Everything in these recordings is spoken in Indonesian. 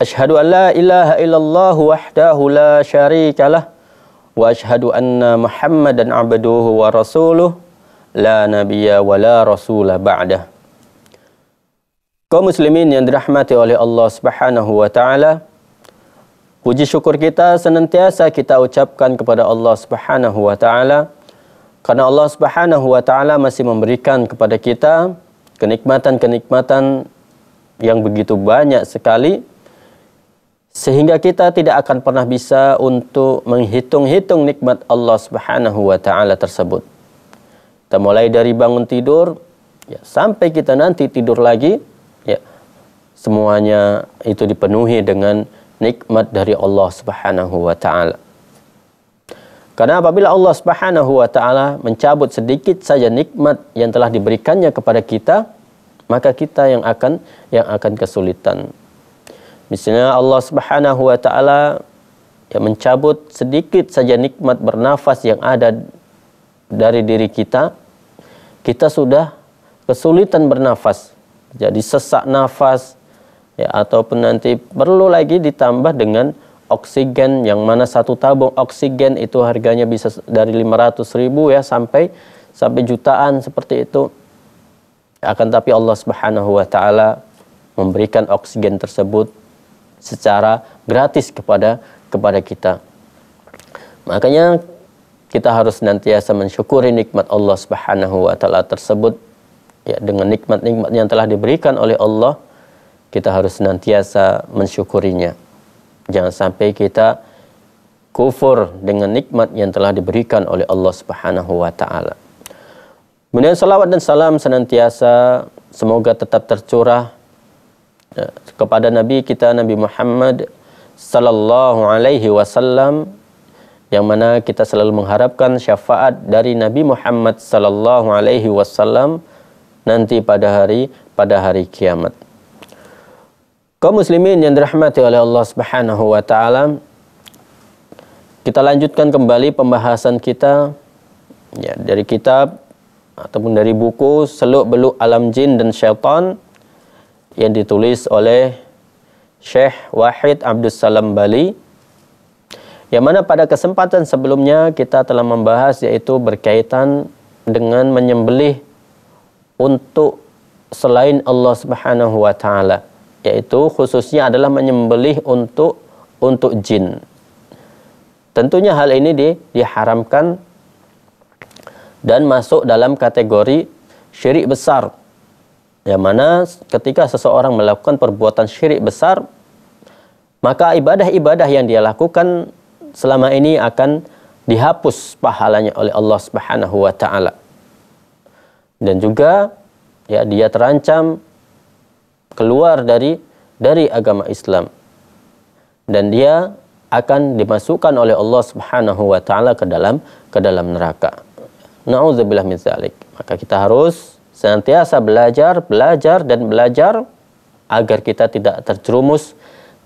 أشهد أن لا إله إلا الله وحده wa ashadu anna muhammadan abduhu wa rasuluh La nabiya wa la rasulah ba'dah. Kau muslimin yang dirahmati oleh Allah Subhanahu wa taala, puji syukur kita senantiasa kita ucapkan kepada Allah Subhanahu wa taala karena Allah Subhanahu wa taala masih memberikan kepada kita kenikmatan-kenikmatan yang begitu banyak sekali sehingga kita tidak akan pernah bisa untuk menghitung-hitung nikmat Allah Subhanahu wa taala tersebut. Kita mulai dari bangun tidur ya, sampai kita nanti tidur lagi ya semuanya itu dipenuhi dengan nikmat dari Allah Subhanahu wa taala. Karena apabila Allah Subhanahu wa taala mencabut sedikit saja nikmat yang telah diberikannya kepada kita, maka kita yang akan yang akan kesulitan Misalnya Allah Subhanahu wa taala yang mencabut sedikit saja nikmat bernafas yang ada dari diri kita, kita sudah kesulitan bernafas. Jadi sesak nafas ya ataupun nanti perlu lagi ditambah dengan oksigen yang mana satu tabung oksigen itu harganya bisa dari 500 ribu ya sampai sampai jutaan seperti itu akan tapi Allah Subhanahu wa taala memberikan oksigen tersebut secara gratis kepada kepada kita. Makanya kita harus senantiasa mensyukuri nikmat Allah Subhanahu wa taala tersebut ya dengan nikmat-nikmat yang telah diberikan oleh Allah kita harus senantiasa mensyukurinya. Jangan sampai kita kufur dengan nikmat yang telah diberikan oleh Allah Subhanahu wa taala. Kemudian salawat dan salam senantiasa semoga tetap tercurah kepada Nabi kita Nabi Muhammad sallallahu alaihi wasallam yang mana kita selalu mengharapkan syafaat dari Nabi Muhammad sallallahu alaihi wasallam nanti pada hari pada hari kiamat. Kaum muslimin yang dirahmati oleh Allah Subhanahu wa taala, kita lanjutkan kembali pembahasan kita ya dari kitab ataupun dari buku Seluk Beluk Alam Jin dan Syaitan yang ditulis oleh Syekh Wahid Abdus Salam Bali yang mana pada kesempatan sebelumnya kita telah membahas yaitu berkaitan dengan menyembelih untuk selain Allah Subhanahu wa taala yaitu khususnya adalah menyembelih untuk untuk jin. Tentunya hal ini di, diharamkan dan masuk dalam kategori syirik besar yang mana ketika seseorang melakukan perbuatan syirik besar maka ibadah-ibadah yang dia lakukan selama ini akan dihapus pahalanya oleh Allah Subhanahu wa taala. Dan juga ya dia terancam keluar dari dari agama Islam. Dan dia akan dimasukkan oleh Allah Subhanahu wa taala ke dalam ke dalam neraka. Nauzubillah min Maka kita harus senantiasa belajar, belajar dan belajar agar kita tidak terjerumus,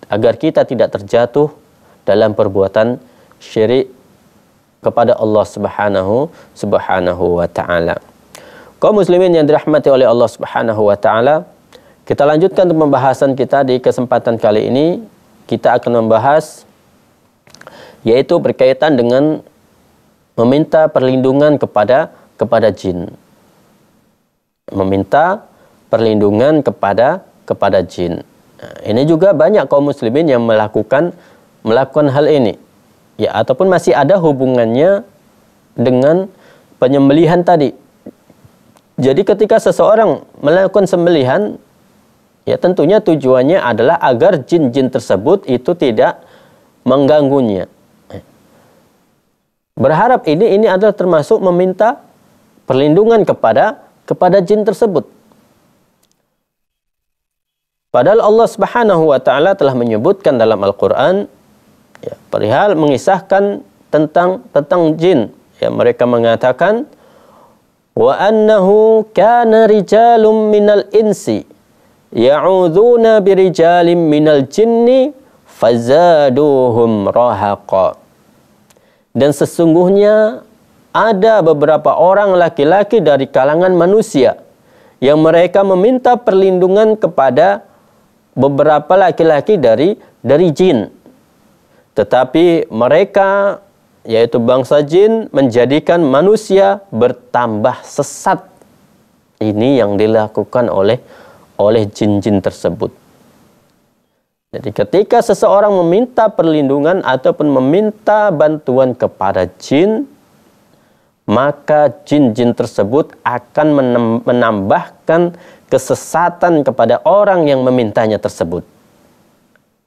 agar kita tidak terjatuh dalam perbuatan syirik kepada Allah Subhanahu Subhanahu wa taala. Kaum muslimin yang dirahmati oleh Allah Subhanahu wa taala, kita lanjutkan pembahasan kita di kesempatan kali ini kita akan membahas yaitu berkaitan dengan meminta perlindungan kepada kepada jin meminta perlindungan kepada kepada jin. Nah, ini juga banyak kaum muslimin yang melakukan melakukan hal ini. Ya, ataupun masih ada hubungannya dengan penyembelihan tadi. Jadi ketika seseorang melakukan sembelihan, ya tentunya tujuannya adalah agar jin-jin tersebut itu tidak mengganggunya. Berharap ini ini adalah termasuk meminta perlindungan kepada kepada jin tersebut. Padahal Allah Subhanahu wa taala telah menyebutkan dalam Al-Qur'an ya, perihal mengisahkan tentang tentang jin. Ya, mereka mengatakan wa annahu kana rijalun minal insi ya'udzuuna birijalin minal jinni fazaduhum rahaqa. Dan sesungguhnya ada beberapa orang laki-laki dari kalangan manusia yang mereka meminta perlindungan kepada beberapa laki-laki dari dari jin. Tetapi mereka yaitu bangsa jin menjadikan manusia bertambah sesat. Ini yang dilakukan oleh oleh jin-jin tersebut. Jadi ketika seseorang meminta perlindungan ataupun meminta bantuan kepada jin, maka jin-jin tersebut akan menambahkan kesesatan kepada orang yang memintanya tersebut.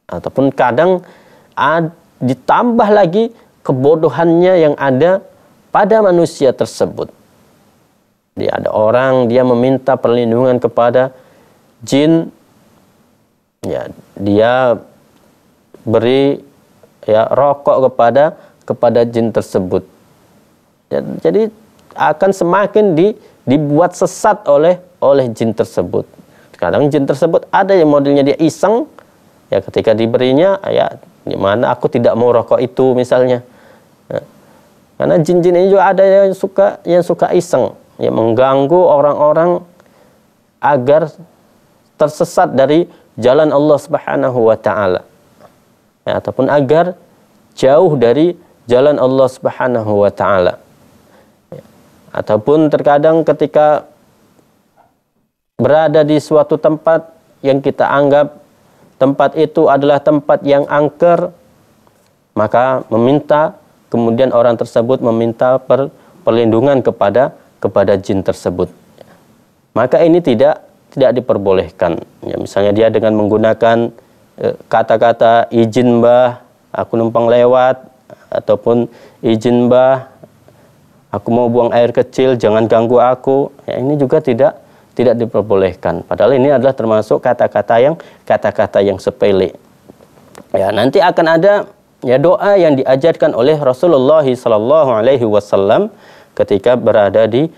Ataupun kadang ditambah lagi kebodohannya yang ada pada manusia tersebut. Dia ada orang dia meminta perlindungan kepada jin ya dia beri ya rokok kepada kepada jin tersebut Ya, jadi akan semakin di, dibuat sesat oleh oleh jin tersebut. Kadang jin tersebut ada yang modelnya dia iseng, ya ketika diberinya, ya gimana aku tidak mau rokok itu misalnya. Ya. Karena jin-jin ini juga ada yang suka yang suka iseng, yang mengganggu orang-orang agar tersesat dari jalan Allah Subhanahu wa taala. Ya, ataupun agar jauh dari jalan Allah Subhanahu wa taala ataupun terkadang ketika berada di suatu tempat yang kita anggap tempat itu adalah tempat yang angker maka meminta kemudian orang tersebut meminta per, perlindungan kepada kepada jin tersebut maka ini tidak tidak diperbolehkan ya misalnya dia dengan menggunakan eh, kata-kata izin mbah aku numpang lewat ataupun izin mbah aku mau buang air kecil, jangan ganggu aku. Ya, ini juga tidak tidak diperbolehkan. Padahal ini adalah termasuk kata-kata yang kata-kata yang sepele. Ya, nanti akan ada ya doa yang diajarkan oleh Rasulullah Sallallahu Alaihi Wasallam ketika berada di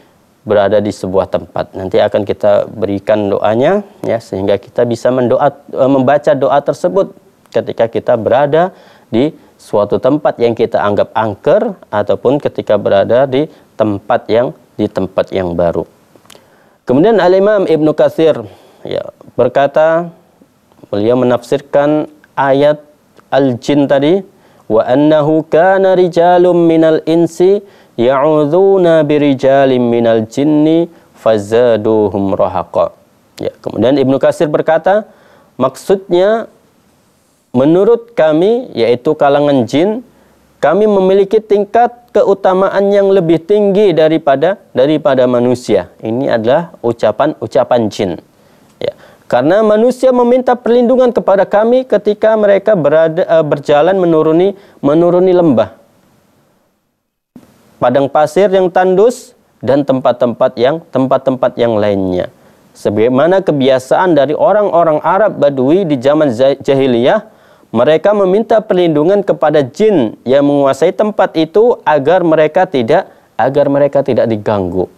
berada di sebuah tempat. Nanti akan kita berikan doanya ya sehingga kita bisa mendoa eh, membaca doa tersebut ketika kita berada di suatu tempat yang kita anggap angker ataupun ketika berada di tempat yang di tempat yang baru. Kemudian Al-Imam Ibnu Katsir ya, berkata beliau menafsirkan ayat al-jin tadi wa annahu kana rijalun minal insi ya'udzuuna birijalin minal jinni fazaduhum rahaqa. Ya, kemudian Ibnu Katsir berkata maksudnya Menurut kami, yaitu kalangan jin, kami memiliki tingkat keutamaan yang lebih tinggi daripada daripada manusia. Ini adalah ucapan-ucapan jin. Ya. Karena manusia meminta perlindungan kepada kami ketika mereka berada, eh, berjalan menuruni menuruni lembah, padang pasir yang tandus dan tempat-tempat yang tempat-tempat yang lainnya. Sebagaimana kebiasaan dari orang-orang Arab Badui di zaman jahiliyah, mereka meminta perlindungan kepada jin yang menguasai tempat itu agar mereka tidak agar mereka tidak diganggu.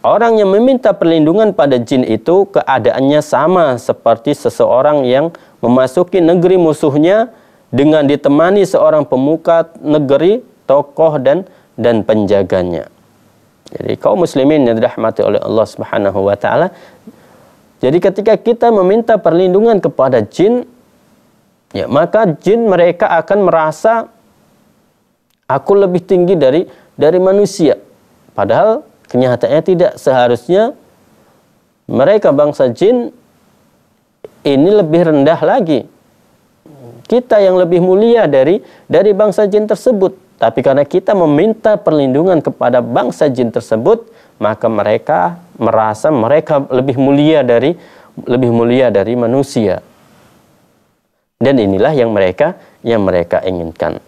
Orang yang meminta perlindungan pada jin itu keadaannya sama seperti seseorang yang memasuki negeri musuhnya dengan ditemani seorang pemuka negeri, tokoh dan dan penjaganya. Jadi kaum muslimin yang dirahmati oleh Allah Subhanahu wa taala. Jadi ketika kita meminta perlindungan kepada jin, Ya, maka jin mereka akan merasa aku lebih tinggi dari dari manusia. Padahal kenyataannya tidak seharusnya mereka bangsa jin ini lebih rendah lagi. Kita yang lebih mulia dari dari bangsa jin tersebut. Tapi karena kita meminta perlindungan kepada bangsa jin tersebut, maka mereka merasa mereka lebih mulia dari lebih mulia dari manusia. Dan inilah yang mereka yang mereka inginkan.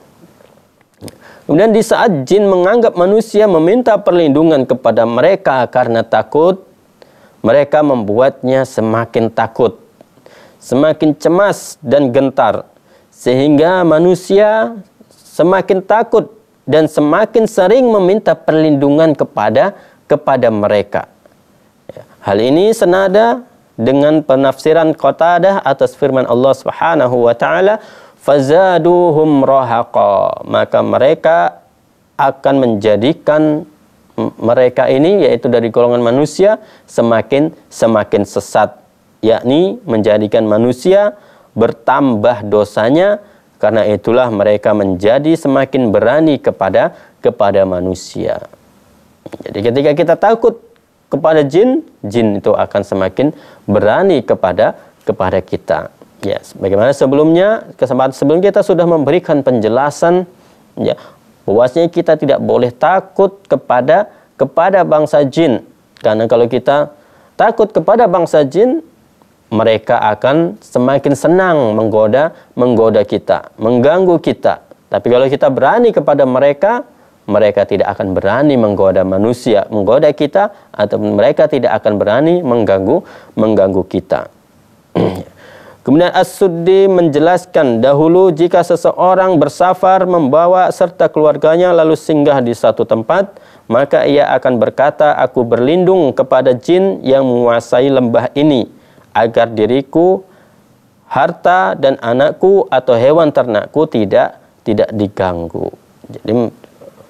Kemudian di saat jin menganggap manusia meminta perlindungan kepada mereka karena takut, mereka membuatnya semakin takut, semakin cemas dan gentar, sehingga manusia semakin takut dan semakin sering meminta perlindungan kepada kepada mereka. Ya, hal ini senada dengan penafsiran Qatadah atas firman Allah Subhanahu wa taala fazaduhum rahaqa maka mereka akan menjadikan mereka ini yaitu dari golongan manusia semakin semakin sesat yakni menjadikan manusia bertambah dosanya karena itulah mereka menjadi semakin berani kepada kepada manusia. Jadi ketika kita takut kepada jin, jin itu akan semakin berani kepada kepada kita. Ya, yes. bagaimana sebelumnya kesempatan sebelum kita sudah memberikan penjelasan ya bahwasanya kita tidak boleh takut kepada kepada bangsa jin karena kalau kita takut kepada bangsa jin mereka akan semakin senang menggoda menggoda kita, mengganggu kita. Tapi kalau kita berani kepada mereka, mereka tidak akan berani menggoda manusia, menggoda kita atau mereka tidak akan berani mengganggu mengganggu kita. Kemudian As-Suddi menjelaskan dahulu jika seseorang bersafar membawa serta keluarganya lalu singgah di satu tempat, maka ia akan berkata, aku berlindung kepada jin yang menguasai lembah ini, agar diriku, harta dan anakku atau hewan ternakku tidak tidak diganggu. Jadi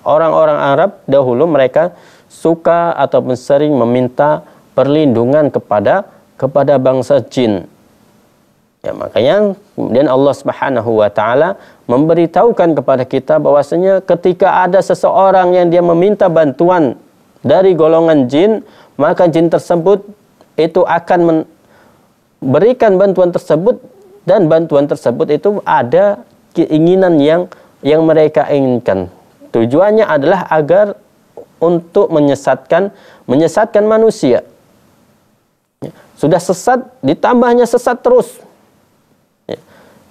Orang-orang Arab dahulu mereka suka ataupun sering meminta perlindungan kepada kepada bangsa jin. Ya, makanya kemudian Allah Subhanahu wa taala memberitahukan kepada kita bahwasanya ketika ada seseorang yang dia meminta bantuan dari golongan jin, maka jin tersebut itu akan memberikan bantuan tersebut dan bantuan tersebut itu ada keinginan yang yang mereka inginkan. Tujuannya adalah agar untuk menyesatkan menyesatkan manusia. Ya, sudah sesat ditambahnya sesat terus. Ya,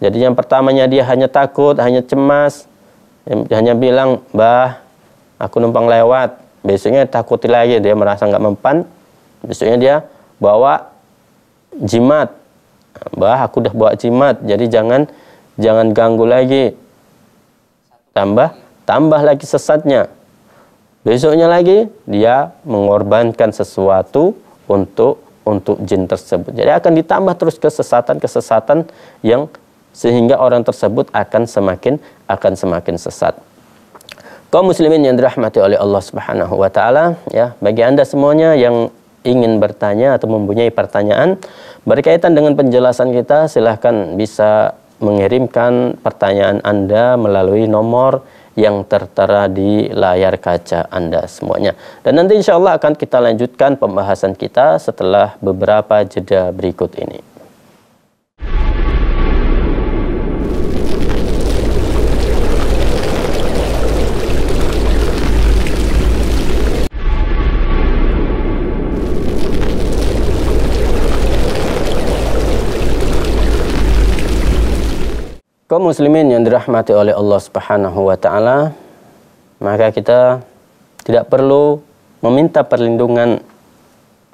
jadi yang pertamanya dia hanya takut, hanya cemas, hanya bilang, "Bah, aku numpang lewat." Besoknya takuti lagi dia merasa nggak mempan. Besoknya dia bawa jimat. Bah, aku udah bawa jimat, jadi jangan jangan ganggu lagi. Tambah tambah lagi sesatnya. Besoknya lagi dia mengorbankan sesuatu untuk untuk jin tersebut. Jadi akan ditambah terus kesesatan-kesesatan yang sehingga orang tersebut akan semakin akan semakin sesat. Kaum muslimin yang dirahmati oleh Allah Subhanahu wa taala, ya, bagi Anda semuanya yang ingin bertanya atau mempunyai pertanyaan berkaitan dengan penjelasan kita, silahkan bisa mengirimkan pertanyaan Anda melalui nomor yang tertera di layar kaca Anda semuanya. Dan nanti insya Allah akan kita lanjutkan pembahasan kita setelah beberapa jeda berikut ini. Kau muslimin yang dirahmati oleh Allah Subhanahu wa taala, maka kita tidak perlu meminta perlindungan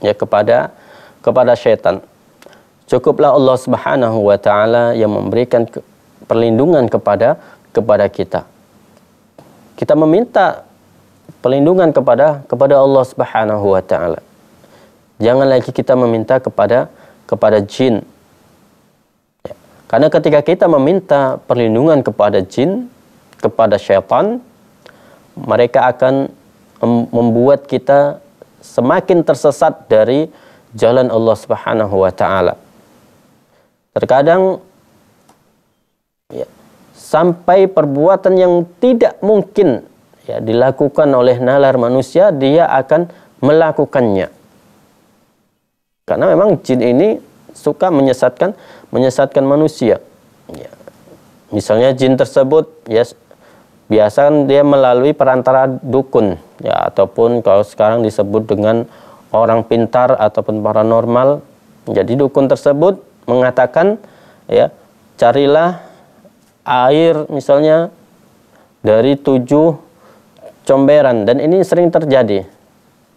ya kepada kepada setan. Cukuplah Allah Subhanahu wa taala yang memberikan perlindungan kepada kepada kita. Kita meminta perlindungan kepada kepada Allah Subhanahu wa taala. Jangan lagi kita meminta kepada kepada jin karena ketika kita meminta perlindungan kepada jin, kepada syaitan, mereka akan membuat kita semakin tersesat dari jalan Allah Subhanahu wa taala. Terkadang ya, sampai perbuatan yang tidak mungkin ya dilakukan oleh nalar manusia dia akan melakukannya. Karena memang jin ini suka menyesatkan menyesatkan manusia. Ya. Misalnya jin tersebut ya biasa kan dia melalui perantara dukun ya ataupun kalau sekarang disebut dengan orang pintar ataupun paranormal. Jadi dukun tersebut mengatakan ya carilah air misalnya dari tujuh comberan dan ini sering terjadi.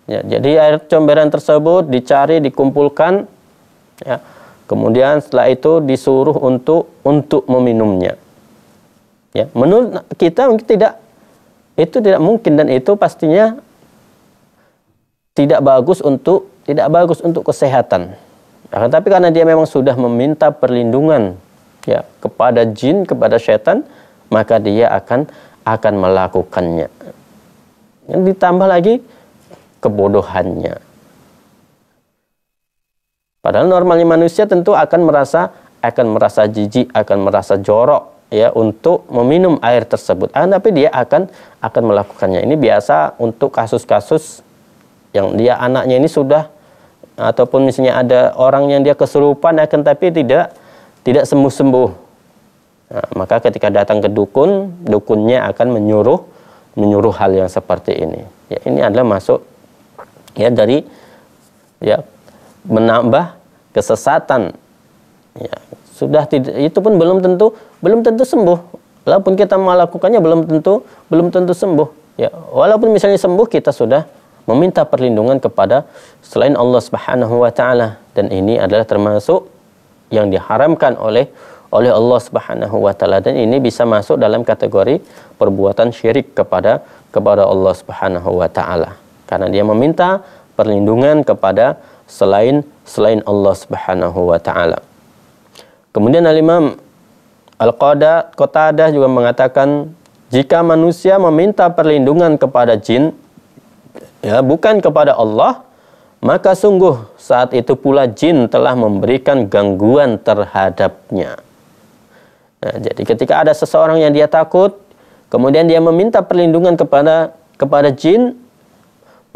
Ya, jadi air comberan tersebut dicari dikumpulkan ya. Kemudian setelah itu disuruh untuk untuk meminumnya. Ya, menurut kita mungkin tidak itu tidak mungkin dan itu pastinya tidak bagus untuk tidak bagus untuk kesehatan. Nah, tapi karena dia memang sudah meminta perlindungan ya kepada jin, kepada setan, maka dia akan akan melakukannya. Dan ditambah lagi kebodohannya. Padahal normalnya manusia tentu akan merasa akan merasa jijik, akan merasa jorok ya untuk meminum air tersebut. Ah, tapi dia akan akan melakukannya. Ini biasa untuk kasus-kasus yang dia anaknya ini sudah ataupun misalnya ada orang yang dia kesurupan akan tapi tidak tidak sembuh-sembuh. Nah, maka ketika datang ke dukun, dukunnya akan menyuruh menyuruh hal yang seperti ini. Ya, ini adalah masuk ya dari ya menambah kesesatan. Ya, sudah tidak itu pun belum tentu belum tentu sembuh. Walaupun kita melakukannya belum tentu belum tentu sembuh. Ya, walaupun misalnya sembuh kita sudah meminta perlindungan kepada selain Allah Subhanahu wa taala dan ini adalah termasuk yang diharamkan oleh oleh Allah Subhanahu wa taala dan ini bisa masuk dalam kategori perbuatan syirik kepada kepada Allah Subhanahu wa taala karena dia meminta perlindungan kepada selain selain Allah Subhanahu wa taala. Kemudian Al-Imam Al-Qatadah juga mengatakan jika manusia meminta perlindungan kepada jin ya bukan kepada Allah maka sungguh saat itu pula jin telah memberikan gangguan terhadapnya. Nah, jadi ketika ada seseorang yang dia takut kemudian dia meminta perlindungan kepada kepada jin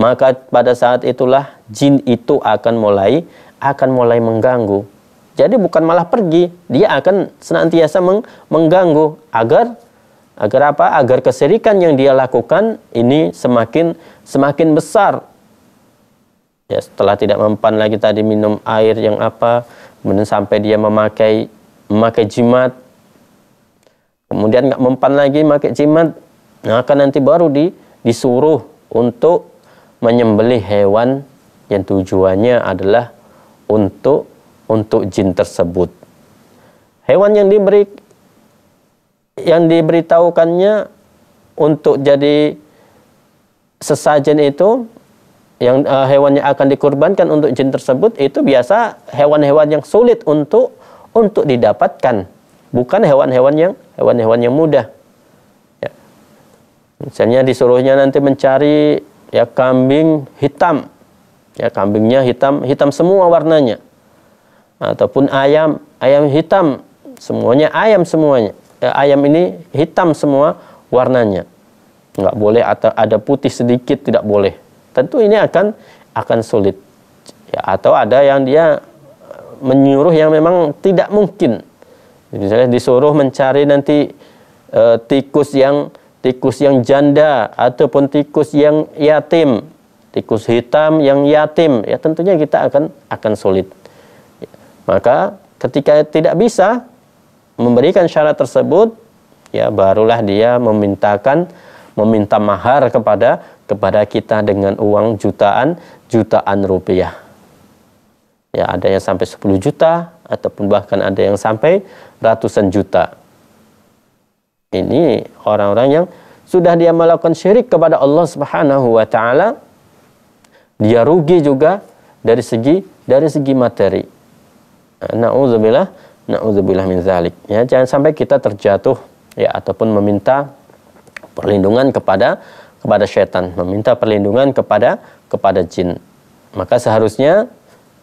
maka pada saat itulah jin itu akan mulai akan mulai mengganggu. Jadi bukan malah pergi, dia akan senantiasa meng mengganggu agar agar apa? Agar keserikan yang dia lakukan ini semakin semakin besar. Ya, setelah tidak mempan lagi tadi minum air yang apa, kemudian sampai dia memakai memakai jimat, kemudian nggak mempan lagi memakai jimat, nah akan nanti baru di disuruh untuk menyembelih hewan yang tujuannya adalah untuk untuk jin tersebut. Hewan yang diberi yang diberitahukannya untuk jadi sesajen itu yang uh, eh, hewannya akan dikurbankan untuk jin tersebut itu biasa hewan-hewan yang sulit untuk untuk didapatkan bukan hewan-hewan yang hewan-hewan yang mudah ya. misalnya disuruhnya nanti mencari ya kambing hitam ya kambingnya hitam hitam semua warnanya ataupun ayam ayam hitam semuanya ayam semuanya ya, ayam ini hitam semua warnanya nggak boleh atau ada putih sedikit tidak boleh tentu ini akan akan sulit ya, atau ada yang dia eh, menyuruh yang memang tidak mungkin misalnya disuruh mencari nanti e, tikus yang tikus yang janda ataupun tikus yang yatim, tikus hitam yang yatim, ya tentunya kita akan akan sulit. Ya, maka ketika tidak bisa memberikan syarat tersebut, ya barulah dia memintakan meminta mahar kepada kepada kita dengan uang jutaan jutaan rupiah. Ya, ada yang sampai 10 juta ataupun bahkan ada yang sampai ratusan juta. Ini orang-orang yang sudah dia melakukan syirik kepada Allah Subhanahu wa taala, dia rugi juga dari segi dari segi materi. Nauzubillah, nauzubillah min zalik. Ya, jangan sampai kita terjatuh ya ataupun meminta perlindungan kepada kepada setan, meminta perlindungan kepada kepada jin. Maka seharusnya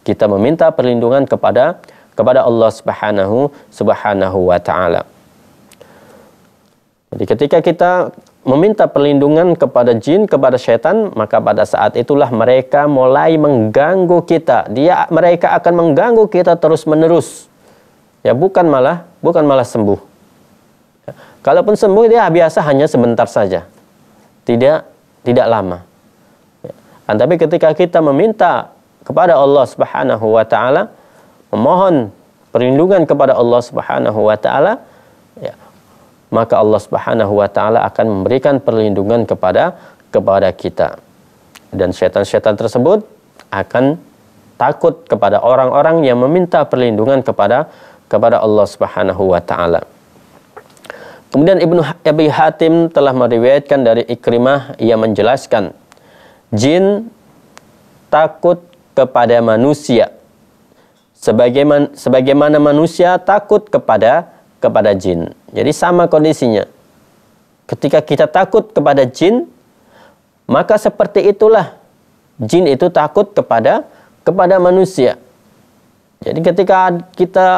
kita meminta perlindungan kepada kepada Allah Subhanahu Subhanahu wa taala. Jadi ketika kita meminta perlindungan kepada jin, kepada setan, maka pada saat itulah mereka mulai mengganggu kita. Dia mereka akan mengganggu kita terus-menerus. Ya, bukan malah bukan malah sembuh. Ya. Kalaupun sembuh dia biasa hanya sebentar saja. Tidak tidak lama. Ya. Dan ah, tapi ketika kita meminta kepada Allah Subhanahu wa taala memohon perlindungan kepada Allah Subhanahu wa taala ya, maka Allah Subhanahu wa taala akan memberikan perlindungan kepada kepada kita. Dan setan-setan tersebut akan takut kepada orang-orang yang meminta perlindungan kepada kepada Allah Subhanahu wa taala. Kemudian Ibnu Abi Hatim telah meriwayatkan dari Ikrimah ia menjelaskan jin takut kepada manusia sebagaimana sebagaimana manusia takut kepada kepada jin. Jadi sama kondisinya. Ketika kita takut kepada jin, maka seperti itulah jin itu takut kepada kepada manusia. Jadi ketika kita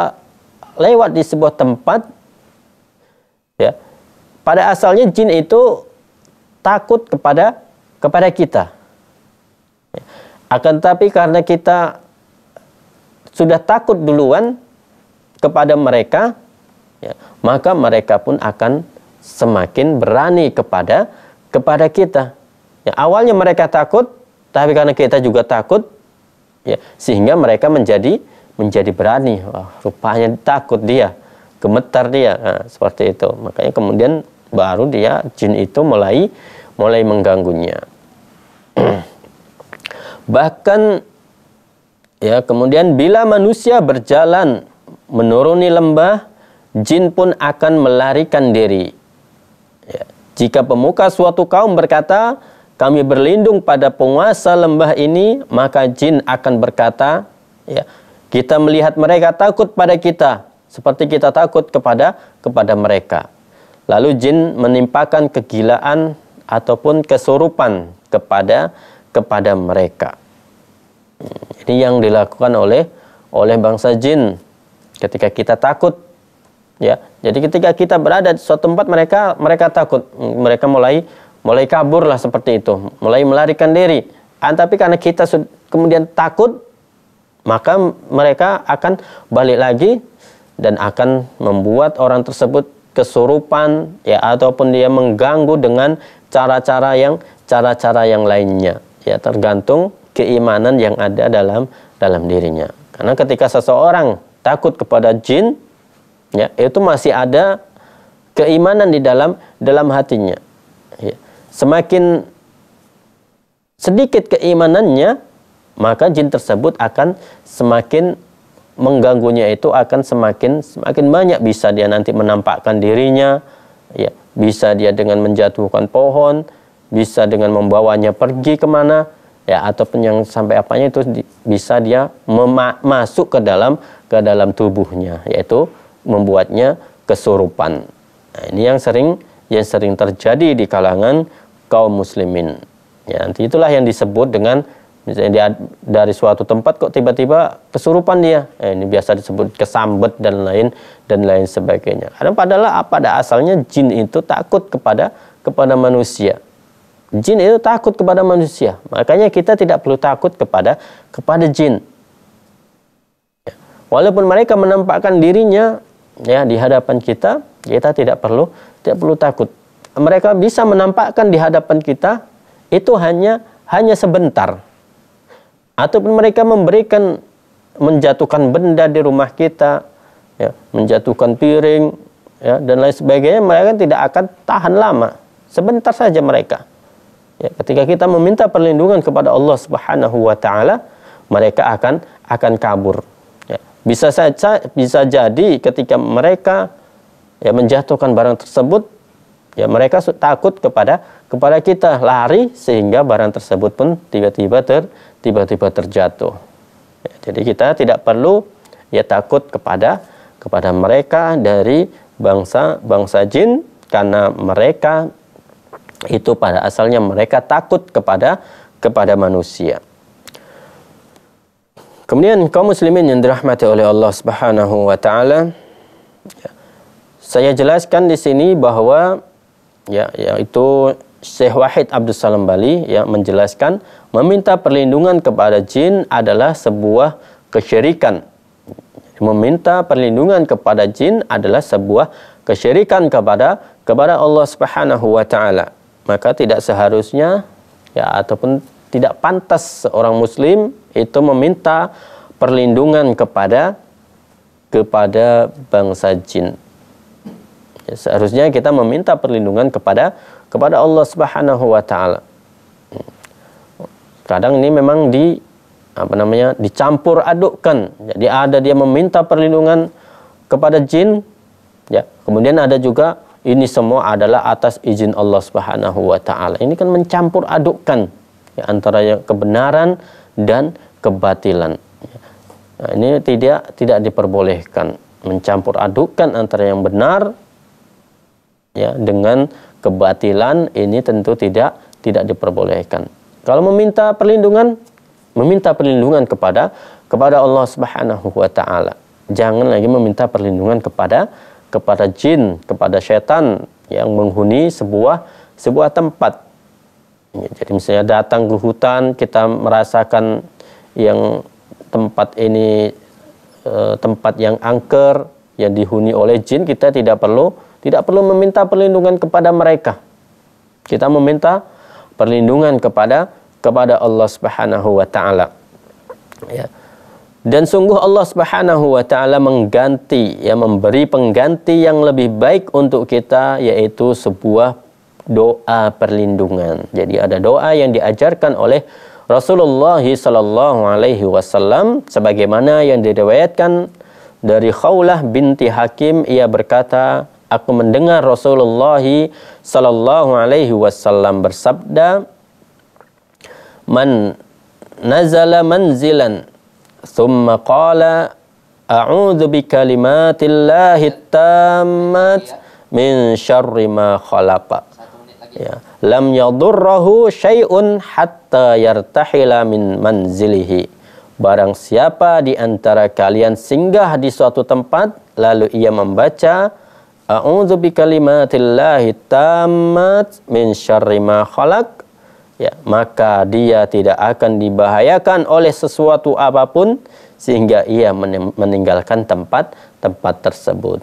lewat di sebuah tempat ya, pada asalnya jin itu takut kepada kepada kita. Akan tapi karena kita sudah takut duluan kepada mereka, ya, maka mereka pun akan semakin berani kepada kepada kita. Ya, awalnya mereka takut, tapi karena kita juga takut, ya, sehingga mereka menjadi menjadi berani. Wah, rupanya takut dia, gemetar dia, nah, seperti itu. Makanya kemudian baru dia jin itu mulai mulai mengganggunya. Bahkan ya kemudian bila manusia berjalan menuruni lembah jin pun akan melarikan diri. Ya. Jika pemuka suatu kaum berkata, kami berlindung pada penguasa lembah ini, maka jin akan berkata, ya, kita melihat mereka takut pada kita, seperti kita takut kepada kepada mereka. Lalu jin menimpakan kegilaan ataupun kesurupan kepada kepada mereka. Hmm, ini yang dilakukan oleh oleh bangsa jin ketika kita takut ya jadi ketika kita berada di suatu tempat mereka mereka takut hmm, mereka mulai mulai kabur lah seperti itu mulai melarikan diri ah, tapi karena kita kemudian takut maka mereka akan balik lagi dan akan membuat orang tersebut kesurupan ya ataupun dia mengganggu dengan cara-cara yang cara-cara yang lainnya ya tergantung keimanan yang ada dalam dalam dirinya karena ketika seseorang takut kepada jin ya itu masih ada keimanan di dalam dalam hatinya ya. semakin sedikit keimanannya maka jin tersebut akan semakin mengganggunya itu akan semakin semakin banyak bisa dia nanti menampakkan dirinya ya bisa dia dengan menjatuhkan pohon bisa dengan membawanya pergi kemana ya ataupun yang sampai apanya itu bisa dia masuk ke dalam ke dalam tubuhnya yaitu membuatnya kesurupan. Nah, ini yang sering yang sering terjadi di kalangan kaum muslimin. Ya, nanti itulah yang disebut dengan misalnya dari suatu tempat kok tiba-tiba kesurupan dia. Eh, ini biasa disebut kesambet dan lain dan lain sebagainya. Karena padahal apa? pada asalnya jin itu takut kepada kepada manusia. Jin itu takut kepada manusia. Makanya kita tidak perlu takut kepada kepada jin. Ya. Walaupun mereka menampakkan dirinya ya di hadapan kita, kita tidak perlu tidak perlu takut. Mereka bisa menampakkan di hadapan kita itu hanya hanya sebentar. Ataupun mereka memberikan menjatuhkan benda di rumah kita, ya, menjatuhkan piring ya, dan lain sebagainya, mereka tidak akan tahan lama. Sebentar saja mereka. Ya, ketika kita meminta perlindungan kepada Allah Subhanahu wa taala, mereka akan akan kabur. Bisa saja bisa jadi ketika mereka ya menjatuhkan barang tersebut ya mereka takut kepada kepada kita lari sehingga barang tersebut pun tiba-tiba ter tiba-tiba terjatuh. Ya, jadi kita tidak perlu ya takut kepada kepada mereka dari bangsa bangsa jin karena mereka itu pada asalnya mereka takut kepada kepada manusia. Kemudian kaum muslimin yang dirahmati oleh Allah Subhanahu wa taala ya, saya jelaskan di sini bahwa ya yaitu Syekh Wahid Abdul Salam Bali ya menjelaskan meminta perlindungan kepada jin adalah sebuah kesyirikan. Meminta perlindungan kepada jin adalah sebuah kesyirikan kepada kepada Allah Subhanahu wa taala. Maka tidak seharusnya ya ataupun tidak pantas seorang muslim itu meminta perlindungan kepada kepada bangsa jin. Ya, seharusnya kita meminta perlindungan kepada kepada Allah Subhanahu wa taala. Kadang ini memang di apa namanya? dicampur adukkan. Jadi ada dia meminta perlindungan kepada jin, ya. Kemudian ada juga ini semua adalah atas izin Allah Subhanahu wa taala. Ini kan mencampur adukkan ya, antara yang kebenaran dan kebatilan. Nah, ini tidak tidak diperbolehkan mencampur adukan antara yang benar ya dengan kebatilan ini tentu tidak tidak diperbolehkan. Kalau meminta perlindungan, meminta perlindungan kepada kepada Allah Subhanahu wa taala. Jangan lagi meminta perlindungan kepada kepada jin, kepada setan yang menghuni sebuah sebuah tempat Ya, jadi misalnya datang ke hutan kita merasakan yang tempat ini eh, tempat yang angker yang dihuni oleh jin kita tidak perlu tidak perlu meminta perlindungan kepada mereka. Kita meminta perlindungan kepada kepada Allah Subhanahu wa taala. Ya. Dan sungguh Allah Subhanahu wa taala mengganti, ya memberi pengganti yang lebih baik untuk kita yaitu sebuah doa perlindungan. Jadi ada doa yang diajarkan oleh Rasulullah sallallahu Alaihi Wasallam sebagaimana yang diriwayatkan dari Khawlah binti Hakim ia berkata aku mendengar Rasulullah sallallahu Alaihi Wasallam bersabda man nazala manzilan thumma qala a'udzu bi kalimatillahi tammat min syarri ma khalaqa ya lam yadurrahu syai'un hatta yartahila min manzilihi barang siapa di antara kalian singgah di suatu tempat lalu ia membaca a'udzu bikalimatillahi tammat min syarri ma khalaq ya maka dia tidak akan dibahayakan oleh sesuatu apapun sehingga ia meninggalkan tempat tempat tersebut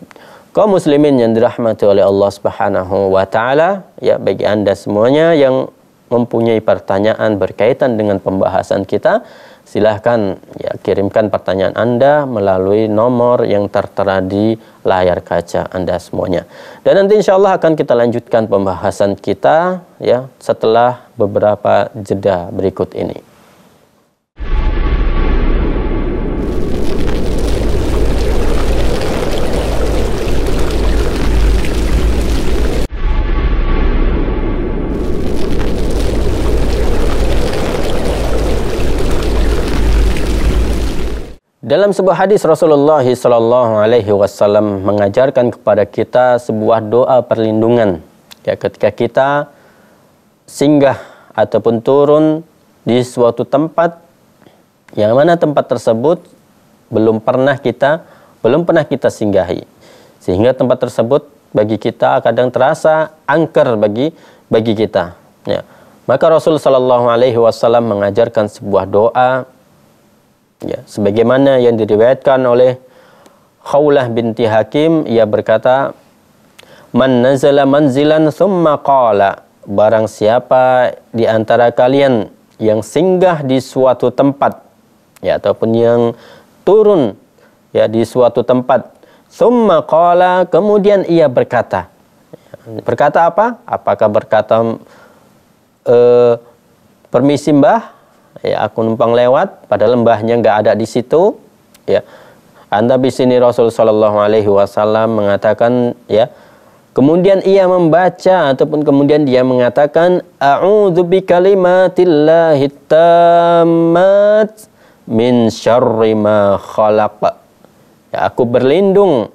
kaum muslimin yang dirahmati oleh Allah Subhanahu wa taala, ya bagi Anda semuanya yang mempunyai pertanyaan berkaitan dengan pembahasan kita, silahkan ya kirimkan pertanyaan Anda melalui nomor yang tertera di layar kaca Anda semuanya. Dan nanti insya Allah akan kita lanjutkan pembahasan kita ya setelah beberapa jeda berikut ini. Dalam sebuah hadis Rasulullah Shallallahu Alaihi Wasallam mengajarkan kepada kita sebuah doa perlindungan. Ya, ketika kita singgah ataupun turun di suatu tempat yang mana tempat tersebut belum pernah kita belum pernah kita singgahi, sehingga tempat tersebut bagi kita kadang terasa angker bagi bagi kita. Ya. Maka Rasul Shallallahu Alaihi Wasallam mengajarkan sebuah doa Ya, sebagaimana yang diriwayatkan oleh Khawlah binti Hakim ia berkata, "Man nazala manzilan thumma qala" Barang siapa di antara kalian yang singgah di suatu tempat ya ataupun yang turun ya di suatu tempat thumma qala kemudian ia berkata berkata apa apakah berkata e, permisi mbah ya aku numpang lewat pada lembahnya nggak ada di situ ya anda di sini Rasul Shallallahu Alaihi Wasallam mengatakan ya kemudian ia membaca ataupun kemudian dia mengatakan a'udzu bi kalimatillahit tammat min syarri ma khalaq ya, aku berlindung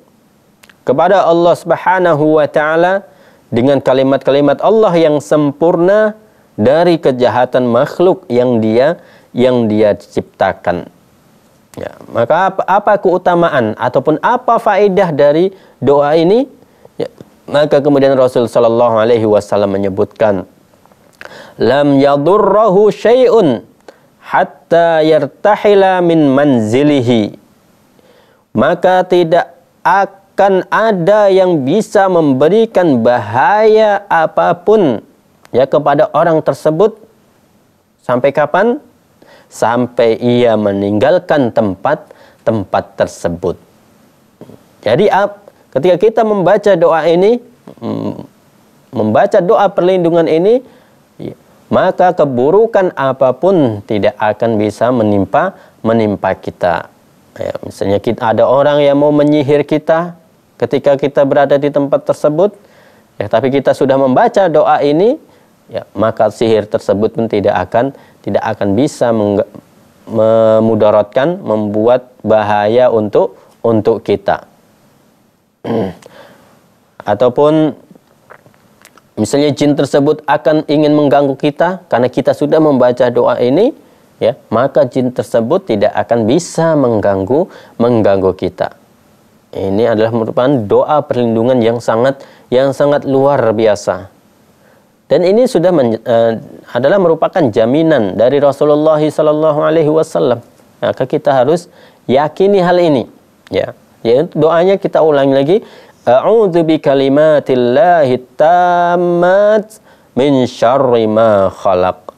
kepada Allah Subhanahu wa taala dengan kalimat-kalimat Allah yang sempurna dari kejahatan makhluk yang dia yang dia ciptakan. Ya, maka apa, apa keutamaan ataupun apa faedah dari doa ini? Ya, maka kemudian Rasul Shallallahu Alaihi Wasallam menyebutkan, lam yadurrahu shayun hatta yartahila min manzilihi. Maka tidak akan ada yang bisa memberikan bahaya apapun ya kepada orang tersebut sampai kapan? Sampai ia meninggalkan tempat-tempat tersebut. Jadi ketika kita membaca doa ini, mm, membaca doa perlindungan ini, ya, maka keburukan apapun tidak akan bisa menimpa menimpa kita. Ya, misalnya kita ada orang yang mau menyihir kita ketika kita berada di tempat tersebut, ya tapi kita sudah membaca doa ini, ya, maka sihir tersebut pun tidak akan tidak akan bisa memudaratkan, membuat bahaya untuk untuk kita. Ataupun misalnya jin tersebut akan ingin mengganggu kita karena kita sudah membaca doa ini, ya, maka jin tersebut tidak akan bisa mengganggu mengganggu kita. Ini adalah merupakan doa perlindungan yang sangat yang sangat luar biasa dan ini sudah men, uh, adalah merupakan jaminan dari Rasulullah Sallallahu Alaihi Wasallam. Maka kita harus yakini hal ini. Ya, ya doanya kita ulangi lagi. A'udzu bi kalimatillahi tammat min syarri ma khalaq.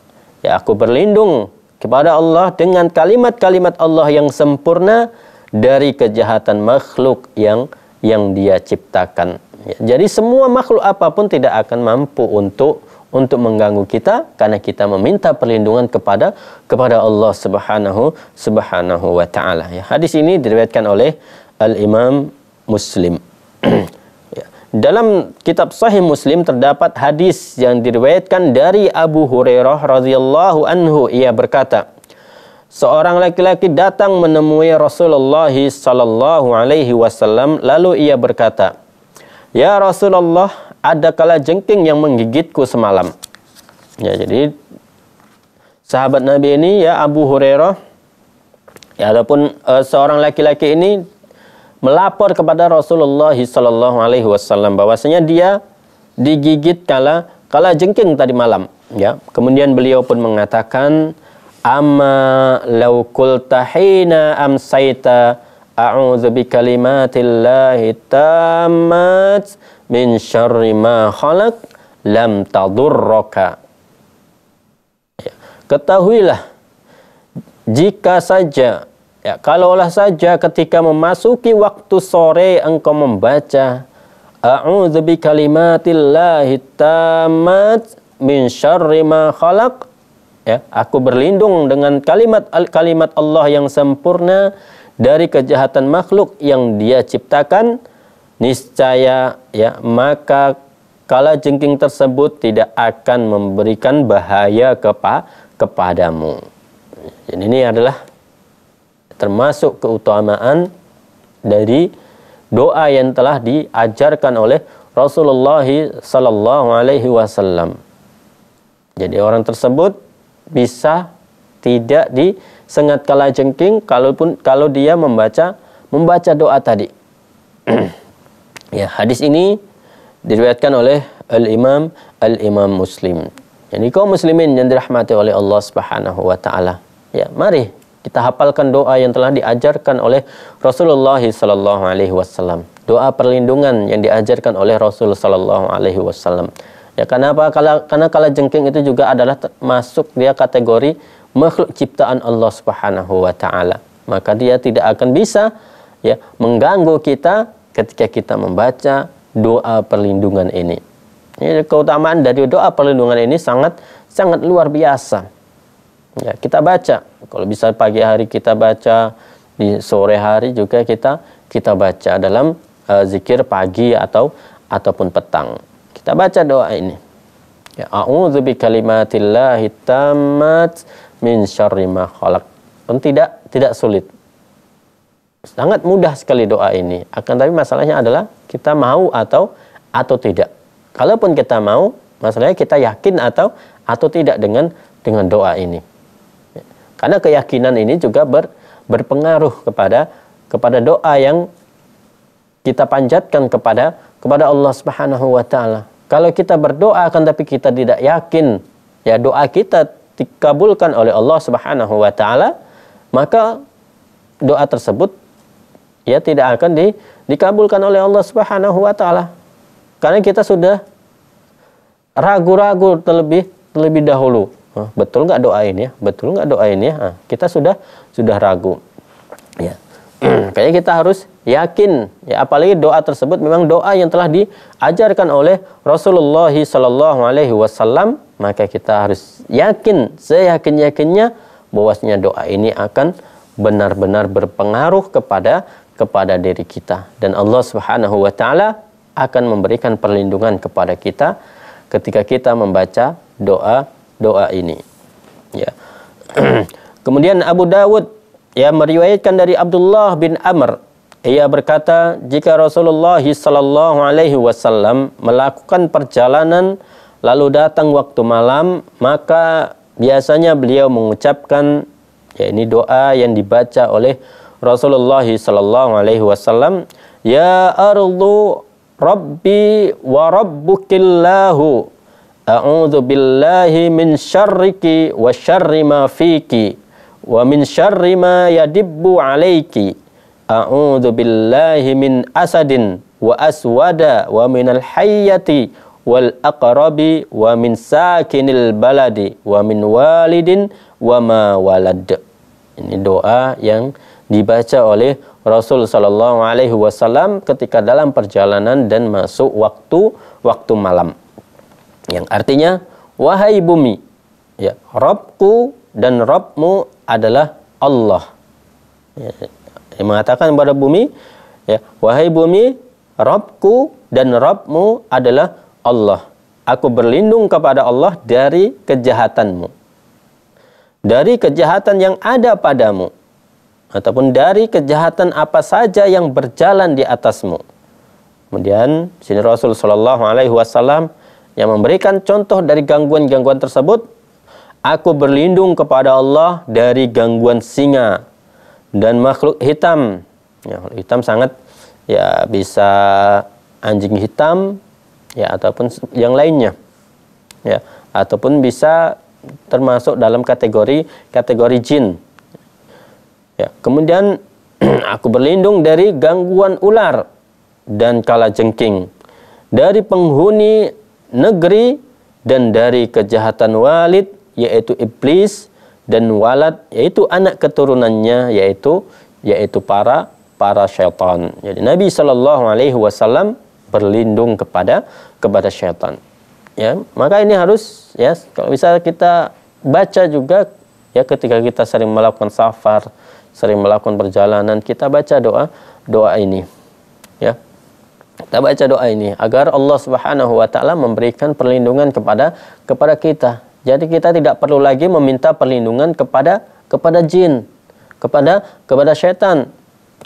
Ya, aku berlindung kepada Allah dengan kalimat-kalimat Allah yang sempurna dari kejahatan makhluk yang yang Dia ciptakan. Ya, jadi semua makhluk apapun tidak akan mampu untuk untuk mengganggu kita karena kita meminta perlindungan kepada kepada Allah Subhanahu Subhanahu wa taala. Ya, hadis ini diriwayatkan oleh Al Imam Muslim. Ya, dalam kitab Sahih Muslim terdapat hadis yang diriwayatkan dari Abu Hurairah radhiyallahu anhu ia berkata, seorang laki-laki datang menemui Rasulullah sallallahu alaihi wasallam lalu ia berkata, Ya Rasulullah, ada kala jengking yang menggigitku semalam. Ya, jadi sahabat Nabi ini ya Abu Hurairah ya, ataupun uh, seorang laki-laki ini melapor kepada Rasulullah sallallahu Alaihi Wasallam bahwasanya dia digigit kala kala jengking tadi malam. Ya, kemudian beliau pun mengatakan, "Amma laukul tahina amsaita A'udzu bi kalimatillahi tammat min syarri ma khalaq lam tadurraka. Ya. Ketahuilah jika saja ya kalaulah saja ketika memasuki waktu sore engkau membaca A'udzu bi kalimatillahi tammat min syarri ma khalaq ya aku berlindung dengan kalimat kalimat Allah yang sempurna dari kejahatan makhluk yang dia ciptakan niscaya ya maka kala jengking tersebut tidak akan memberikan bahaya kepa kepadamu. Jadi ini adalah termasuk keutamaan dari doa yang telah diajarkan oleh Rasulullah Sallallahu Alaihi Wasallam. Jadi orang tersebut bisa tidak disengat kala jengking kalaupun kalau dia membaca membaca doa tadi. ya, hadis ini diriwayatkan oleh Al-Imam Al-Imam Muslim. Jadi kaum muslimin yang dirahmati oleh Allah Subhanahu wa taala. Ya, mari kita hafalkan doa yang telah diajarkan oleh Rasulullah sallallahu alaihi wasallam. Doa perlindungan yang diajarkan oleh Rasul sallallahu alaihi wasallam. Ya, kenapa? Karena kala jengking itu juga adalah masuk dia kategori makhluk ciptaan Allah Subhanahu wa taala. Maka dia tidak akan bisa ya mengganggu kita ketika kita membaca doa perlindungan ini. Ya, keutamaan dari doa perlindungan ini sangat sangat luar biasa. Ya, kita baca. Kalau bisa pagi hari kita baca, di sore hari juga kita kita baca dalam uh, zikir pagi atau ataupun petang. Kita baca doa ini. Ya, a'udzu bikalimatillahit tammat min syarri ma khalaq. Dan tidak tidak sulit. Sangat mudah sekali doa ini. Akan tapi masalahnya adalah kita mau atau atau tidak. Kalaupun kita mau, masalahnya kita yakin atau atau tidak dengan dengan doa ini. Karena keyakinan ini juga ber, berpengaruh kepada kepada doa yang kita panjatkan kepada kepada Allah Subhanahu wa taala. Kalau kita berdoa akan tapi kita tidak yakin, ya doa kita dikabulkan oleh Allah Subhanahu wa taala, maka doa tersebut ya tidak akan di, dikabulkan oleh Allah Subhanahu wa taala. Karena kita sudah ragu-ragu terlebih terlebih dahulu. betul nggak doa ini ya? Betul nggak doa ini ya? Ah, kita sudah sudah ragu. Ya. Kayaknya kita harus yakin ya apalagi doa tersebut memang doa yang telah diajarkan oleh Rasulullah Shallallahu alaihi wasallam maka kita harus yakin saya yakin yakinnya bahwasanya doa ini akan benar-benar berpengaruh kepada kepada diri kita dan Allah Subhanahu wa taala akan memberikan perlindungan kepada kita ketika kita membaca doa doa ini. Ya. Kemudian Abu Dawud ya meriwayatkan dari Abdullah bin Amr ia berkata jika Rasulullah sallallahu alaihi wasallam melakukan perjalanan lalu datang waktu malam, maka biasanya beliau mengucapkan ya ini doa yang dibaca oleh Rasulullah sallallahu alaihi wasallam, "Ya ardu rabbi wa rabbukillahu a'udzu billahi min syarriki wa syarri ma fiki wa min syarri ma yadibbu alaiki." A'udzu billahi min asadin wa aswada wa minal hayyati wal aqrabi wa min sakinil baladi wa min walidin wa ma walad. Ini doa yang dibaca oleh Rasul Shallallahu alaihi wasallam ketika dalam perjalanan dan masuk waktu waktu malam. Yang artinya wahai bumi, ya, Robku dan Robmu adalah Allah. Ya, yang mengatakan kepada bumi, ya, wahai bumi, Robku dan Robmu adalah Allah, aku berlindung kepada Allah dari kejahatanmu. Dari kejahatan yang ada padamu. Ataupun dari kejahatan apa saja yang berjalan di atasmu. Kemudian sini Rasul Shallallahu Alaihi Wasallam yang memberikan contoh dari gangguan-gangguan tersebut, aku berlindung kepada Allah dari gangguan singa dan makhluk hitam. Ya, hitam sangat ya bisa anjing hitam, ya ataupun yang lainnya ya ataupun bisa termasuk dalam kategori kategori jin ya kemudian aku berlindung dari gangguan ular dan kala jengking dari penghuni negeri dan dari kejahatan walid yaitu iblis dan walad yaitu anak keturunannya yaitu yaitu para para syaitan. Jadi Nabi saw berlindung kepada kepada syaitan. Ya, maka ini harus ya kalau bisa kita baca juga ya ketika kita sering melakukan safar, sering melakukan perjalanan, kita baca doa doa ini. Ya. Kita baca doa ini agar Allah Subhanahu wa taala memberikan perlindungan kepada kepada kita. Jadi kita tidak perlu lagi meminta perlindungan kepada kepada jin, kepada kepada setan.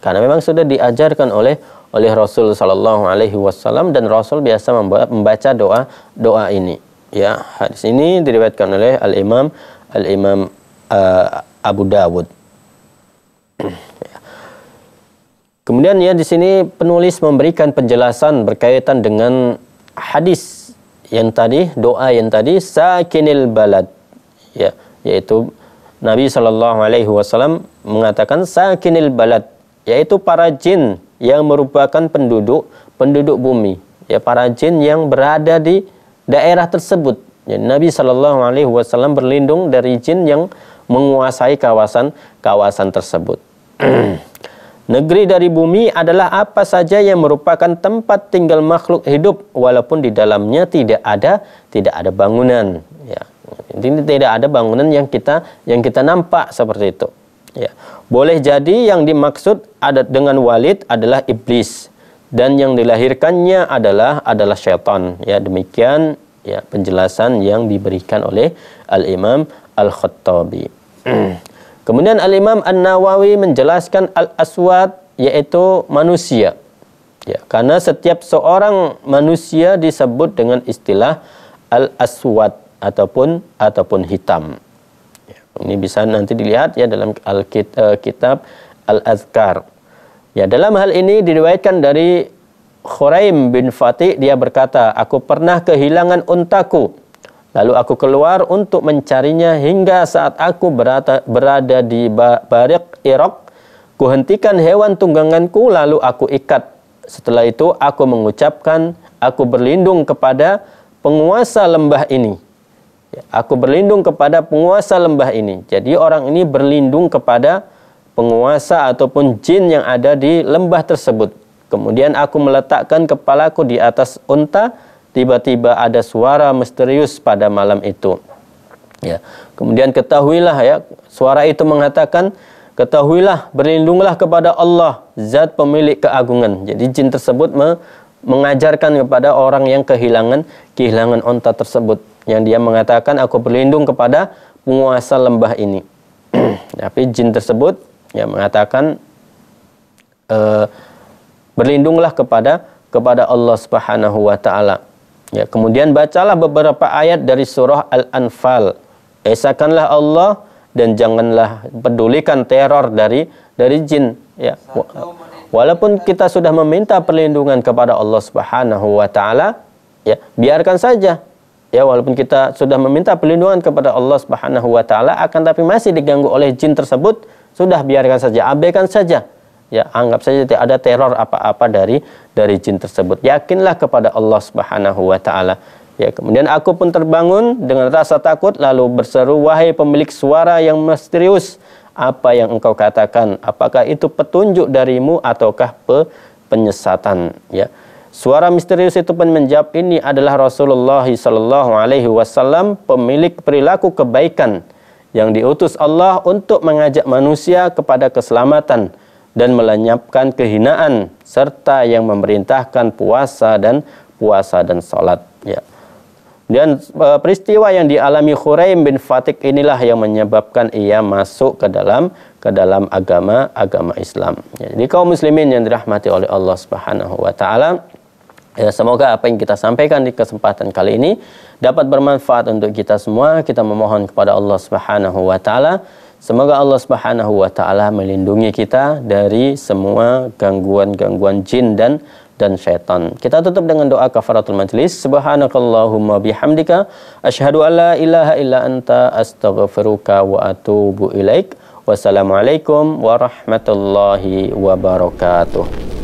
Karena memang sudah diajarkan oleh oleh Rasul Shallallahu Alaihi Wasallam dan Rasul biasa membaca doa doa ini. Ya, hadis ini diriwayatkan oleh Al Imam Al Imam uh, eh, Abu Dawud. Kemudian ya di sini penulis memberikan penjelasan berkaitan dengan hadis yang tadi doa yang tadi sakinil balad ya yaitu Nabi Shallallahu Alaihi Wasallam mengatakan sakinil balad yaitu para jin yang merupakan penduduk penduduk bumi ya para jin yang berada di daerah tersebut ya, Nabi Shallallahu Alaihi Wasallam berlindung dari jin yang menguasai kawasan kawasan tersebut Negeri dari bumi adalah apa saja yang merupakan tempat tinggal makhluk hidup walaupun di dalamnya tidak ada tidak ada bangunan ya. Ini tidak ada bangunan yang kita yang kita nampak seperti itu. Ya. Boleh jadi yang dimaksud ada dengan walid adalah iblis dan yang dilahirkannya adalah adalah syaitan. Ya, demikian ya penjelasan yang diberikan oleh Al-Imam Al-Khattabi. Kemudian Al-Imam An-Nawawi menjelaskan al-aswad yaitu manusia. Ya, karena setiap seorang manusia disebut dengan istilah al-aswad ataupun ataupun hitam. Ini bisa nanti dilihat ya dalam alkitab eh, Al-Azkar. Ya, dalam hal ini diriwayatkan dari Khuraim bin Fatih dia berkata, "Aku pernah kehilangan untaku. Lalu aku keluar untuk mencarinya hingga saat aku berada, berada di Barik Irak, kuhentikan hewan tungganganku lalu aku ikat. Setelah itu aku mengucapkan, aku berlindung kepada penguasa lembah ini." Aku berlindung kepada penguasa lembah ini. Jadi orang ini berlindung kepada penguasa ataupun jin yang ada di lembah tersebut. Kemudian aku meletakkan kepalaku di atas unta, tiba-tiba ada suara misterius pada malam itu. Ya. Kemudian ketahuilah ya, suara itu mengatakan, ketahuilah berlindunglah kepada Allah, zat pemilik keagungan. Jadi jin tersebut me mengajarkan kepada orang yang kehilangan kehilangan unta tersebut yang dia mengatakan aku berlindung kepada penguasa lembah ini. Tapi jin tersebut ya mengatakan e, berlindunglah kepada kepada Allah Subhanahu wa taala. Ya, kemudian bacalah beberapa ayat dari surah Al-Anfal. Esakanlah Allah dan janganlah pedulikan teror dari dari jin ya walaupun kita sudah meminta perlindungan kepada Allah Subhanahu wa taala ya biarkan saja ya walaupun kita sudah meminta perlindungan kepada Allah Subhanahu wa taala akan tapi masih diganggu oleh jin tersebut sudah biarkan saja abaikan saja ya anggap saja tidak ada teror apa-apa dari dari jin tersebut yakinlah kepada Allah Subhanahu wa taala ya kemudian aku pun terbangun dengan rasa takut lalu berseru wahai pemilik suara yang misterius apa yang engkau katakan apakah itu petunjuk darimu ataukah pe penyesatan ya Suara misterius itu pun menjawab ini adalah Rasulullah Sallallahu Alaihi Wasallam pemilik perilaku kebaikan yang diutus Allah untuk mengajak manusia kepada keselamatan dan melenyapkan kehinaan serta yang memerintahkan puasa dan puasa dan salat. Ya. Dan e, peristiwa yang dialami Khuraim bin Fatik inilah yang menyebabkan ia masuk ke dalam ke dalam agama agama Islam. Ya, jadi kaum muslimin yang dirahmati oleh Allah Subhanahu wa taala, Ya, semoga apa yang kita sampaikan di kesempatan kali ini dapat bermanfaat untuk kita semua. Kita memohon kepada Allah Subhanahu wa taala Semoga Allah Subhanahu wa taala melindungi kita dari semua gangguan-gangguan jin dan dan syaitan. Kita tutup dengan doa kafaratul majlis. Subhanakallahumma bihamdika asyhadu alla ilaha illa anta astaghfiruka wa atubu ilaik. Wassalamualaikum warahmatullahi wabarakatuh.